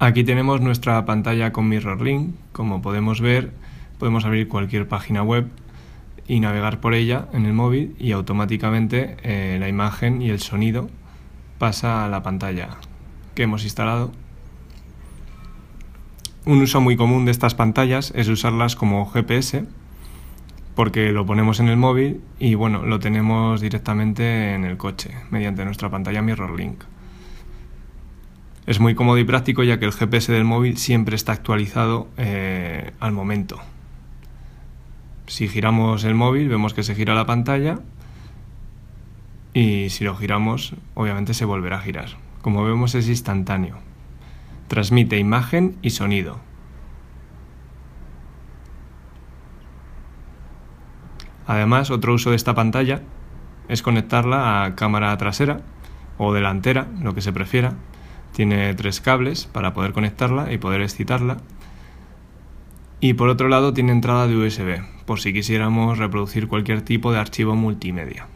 Aquí tenemos nuestra pantalla con MirrorLink. Como podemos ver, podemos abrir cualquier página web y navegar por ella en el móvil y automáticamente eh, la imagen y el sonido pasa a la pantalla que hemos instalado. Un uso muy común de estas pantallas es usarlas como GPS porque lo ponemos en el móvil y bueno, lo tenemos directamente en el coche mediante nuestra pantalla MirrorLink. Es muy cómodo y práctico ya que el GPS del móvil siempre está actualizado eh, al momento. Si giramos el móvil vemos que se gira la pantalla y si lo giramos obviamente se volverá a girar. Como vemos es instantáneo. Transmite imagen y sonido. Además, otro uso de esta pantalla es conectarla a cámara trasera o delantera, lo que se prefiera, tiene tres cables para poder conectarla y poder excitarla. Y por otro lado tiene entrada de USB, por si quisiéramos reproducir cualquier tipo de archivo multimedia.